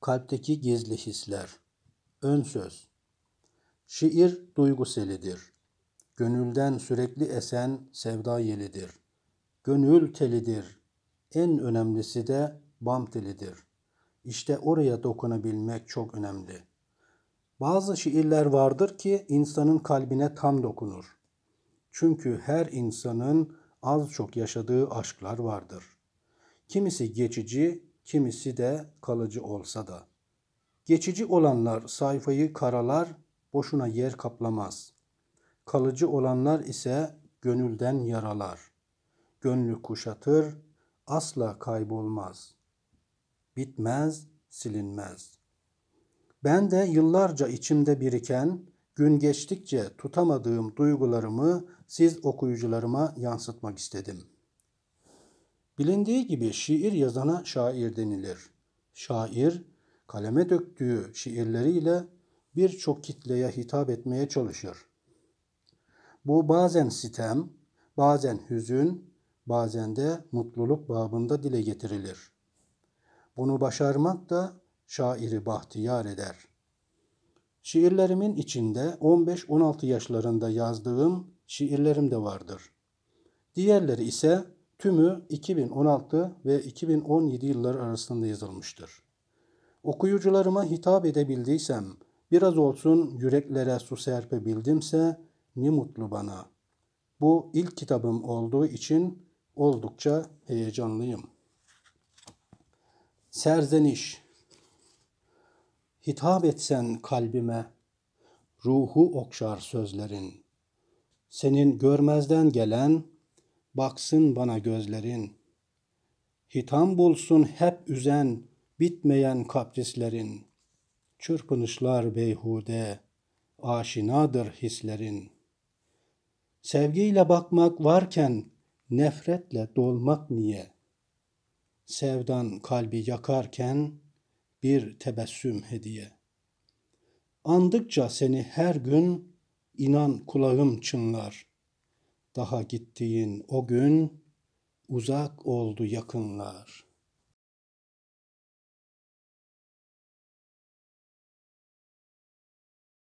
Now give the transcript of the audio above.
Kalpteki gizli hisler. Ön söz. Şiir duygu selidir. Gönülden sürekli esen sevda yelidir. Gönül telidir. En önemlisi de bam telidir. İşte oraya dokunabilmek çok önemli. Bazı şiirler vardır ki insanın kalbine tam dokunur. Çünkü her insanın az çok yaşadığı aşklar vardır. Kimisi geçici, kimisi de kalıcı olsa da. Geçici olanlar sayfayı karalar, boşuna yer kaplamaz. Kalıcı olanlar ise gönülden yaralar. Gönlü kuşatır, asla kaybolmaz. Bitmez, silinmez. Ben de yıllarca içimde biriken, gün geçtikçe tutamadığım duygularımı siz okuyucularıma yansıtmak istedim.'' Bilindiği gibi şiir yazana şair denilir. Şair, kaleme döktüğü şiirleriyle birçok kitleye hitap etmeye çalışır. Bu bazen sitem, bazen hüzün, bazen de mutluluk babında dile getirilir. Bunu başarmak da şairi bahtiyar eder. Şiirlerimin içinde 15-16 yaşlarında yazdığım şiirlerim de vardır. Diğerleri ise Tümü 2016 ve 2017 yılları arasında yazılmıştır. Okuyucularıma hitap edebildiysem, biraz olsun yüreklere su serpebildimse ne mutlu bana. Bu ilk kitabım olduğu için oldukça heyecanlıyım. Serzeniş Hitap etsen kalbime, ruhu okşar sözlerin. Senin görmezden gelen baksın bana gözlerin. Hitam bulsun hep üzen, bitmeyen kaprislerin. Çırpınışlar beyhude, aşinadır hislerin. Sevgiyle bakmak varken, nefretle dolmak niye? Sevdan kalbi yakarken, bir tebessüm hediye. Andıkça seni her gün, inan kulağım çınlar.'' Daha gittiğin o gün uzak oldu yakınlar.''